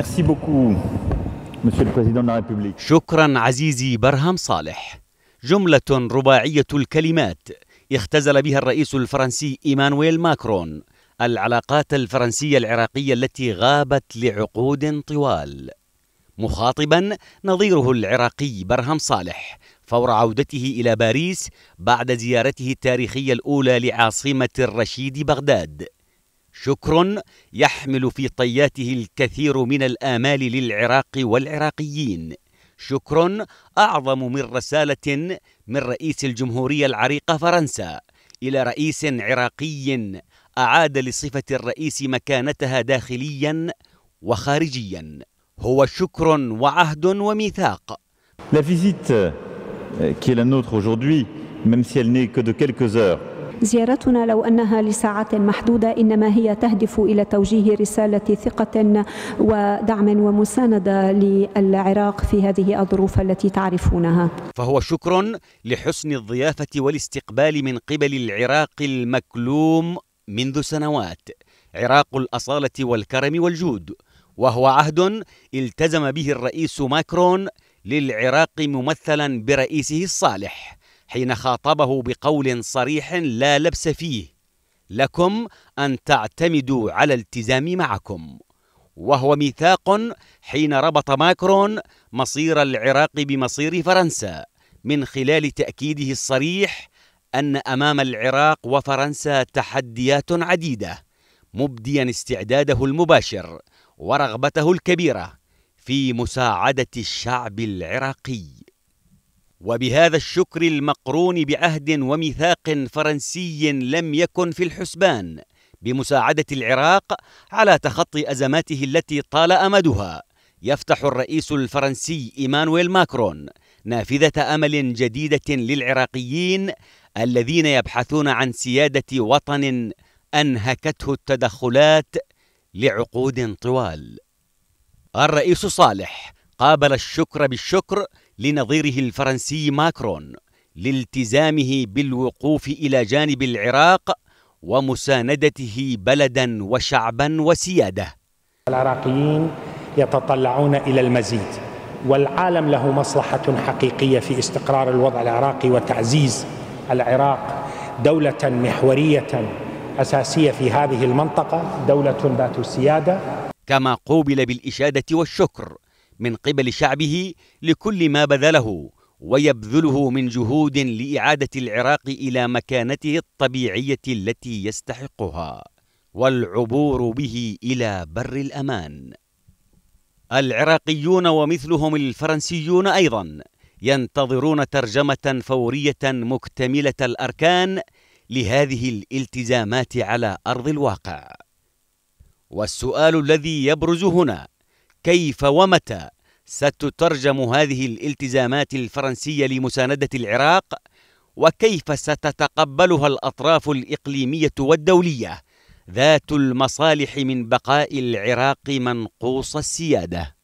Merci beaucoup, Monsieur le Président de la République. شكرا عزيزي برهم صالح. جملة رباعية الكلمات اختزل بها الرئيس الفرنسي إيمانويل ماكرون العلاقات الفرنسية العراقية التي غابت لعقود طوال. مخاطبا نظيره العراقي برهم صالح فور عودته الى باريس بعد زيارته التاريخيه الاولى لعاصمه الرشيد بغداد شكر يحمل في طياته الكثير من الامال للعراق والعراقيين شكر اعظم من رساله من رئيس الجمهوريه العريقه فرنسا الى رئيس عراقي اعاد لصفه الرئيس مكانتها داخليا وخارجيا هو شكر وعهد وميثاق La visite euh, qui est la nôtre aujourd'hui, même si elle n'est que de quelques heures, زيارتنا لو أنها لساعات محدودة إنما هي تهدف إلى توجيه رسالة ثقة ودعم ومساندة للعراق في هذه الظروف التي تعرفونها فهو شكر لحسن الضيافة والاستقبال من قبل العراق المكلوم منذ سنوات عراق الأصالة والكرم والجود وهو عهد التزم به الرئيس ماكرون للعراق ممثلا برئيسه الصالح حين خاطبه بقول صريح لا لبس فيه لكم ان تعتمدوا على التزام معكم وهو ميثاق حين ربط ماكرون مصير العراق بمصير فرنسا من خلال تاكيده الصريح ان امام العراق وفرنسا تحديات عديده مبديا استعداده المباشر ورغبته الكبيره في مساعده الشعب العراقي وبهذا الشكر المقرون بعهد وميثاق فرنسي لم يكن في الحسبان بمساعده العراق على تخطي ازماته التي طال امدها يفتح الرئيس الفرنسي ايمانويل ماكرون نافذه امل جديده للعراقيين الذين يبحثون عن سياده وطن انهكته التدخلات لعقود طوال الرئيس صالح قابل الشكر بالشكر لنظيره الفرنسي ماكرون لالتزامه بالوقوف الى جانب العراق ومساندته بلدا وشعبا وسياده العراقيين يتطلعون الى المزيد والعالم له مصلحه حقيقيه في استقرار الوضع العراقي وتعزيز العراق دوله محوريه اساسيه في هذه المنطقه دوله ذات سياده. كما قوبل بالاشاده والشكر من قبل شعبه لكل ما بذله ويبذله من جهود لإعادة العراق إلى مكانته الطبيعية التي يستحقها والعبور به إلى بر الأمان العراقيون ومثلهم الفرنسيون أيضا ينتظرون ترجمة فورية مكتملة الأركان لهذه الالتزامات على أرض الواقع والسؤال الذي يبرز هنا كيف ومتى ستترجم هذه الالتزامات الفرنسية لمساندة العراق؟ وكيف ستتقبلها الأطراف الإقليمية والدولية ذات المصالح من بقاء العراق منقوص السيادة؟